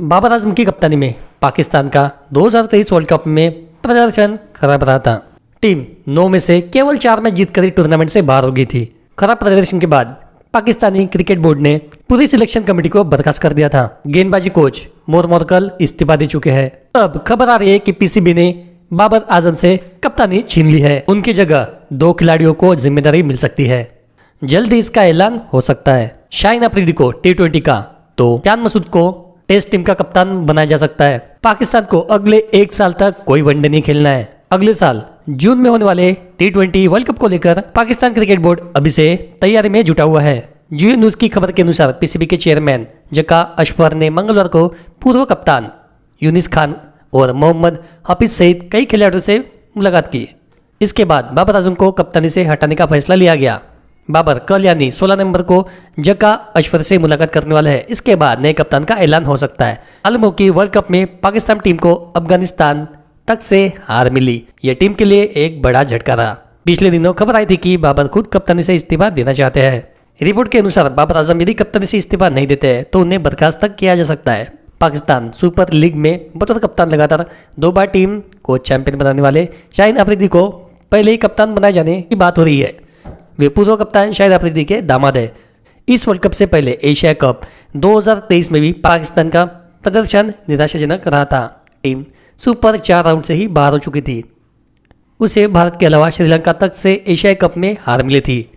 बाबर आजम की कप्तानी में पाकिस्तान का 2023 वर्ल्ड कप में प्रदर्शन खराब रहा था टीम नौ में से केवल चार मैच जीतकर टूर्नामेंट से बाहर हो गई थी खराब प्रदर्शन के बाद पाकिस्तानी क्रिकेट बोर्ड ने पूरी सिलेक्शन कमेटी को बर्खास्त कर दिया था गेंदबाजी कोच मोर मोरकल इस्तीफा दे चुके हैं अब खबर आ रही है कि पीसीबी ने बाबर आजम से कप्तानी छीन ली है उनकी जगह दो खिलाड़ियों को जिम्मेदारी मिल सकती है जल्द इसका ऐलान हो सकता है शाहिन अफरीदी को टी ट्वेंटी का तो क्या मसूद को टेस्ट टीम का कप्तान बनाया जा सकता है पाकिस्तान को अगले एक साल तक कोई वनडे नहीं खेलना है अगले साल जून में होने वाले टी ट्वेंटी वर्ल्ड कप को लेकर पाकिस्तान क्रिकेट बोर्ड अभी से तैयारी में जुटा हुआ है जी न्यूज की खबर के अनुसार पीसीबी के चेयरमैन जका अशफर ने मंगलवार को पूर्व कप्तान यूनिस खान और मोहम्मद हाफिज सहित कई खिलाड़ियों से मुलाकात की इसके बाद बाबर आजम को कप्तानी से हटाने का फैसला लिया गया बाबर कल यानी 16 नवंबर को जका अश्वर से मुलाकात करने वाला है इसके बाद नए कप्तान का ऐलान हो सकता है अलमो की वर्ल्ड कप में पाकिस्तान टीम को अफगानिस्तान तक से हार मिली ये टीम के लिए एक बड़ा झटका रहा पिछले दिनों खबर आई थी कि बाबर खुद कप्तानी से इस्तीफा देना चाहते हैं रिपोर्ट के अनुसार बाबर आजम यदि कप्तानी से इस्तीफा नहीं देते हैं तो उन्हें बर्खास्त तक किया जा सकता है पाकिस्तान सुपर लीग में बतौर कप्तान लगातार दो बार टीम को चैंपियन बनाने वाले शाहिन अफरीदी को पहले ही कप्तान बनाए जाने की बात हो रही है वे पूर्व कप्तान शाहिद अफरीदी के दामाद है इस वर्ल्ड कप से पहले एशिया कप 2023 में भी पाकिस्तान का प्रदर्शन निराशाजनक रहा था टीम सुपर चार राउंड से ही बाहर हो चुकी थी उसे भारत के अलावा श्रीलंका तक से एशिया कप में हार मिली थी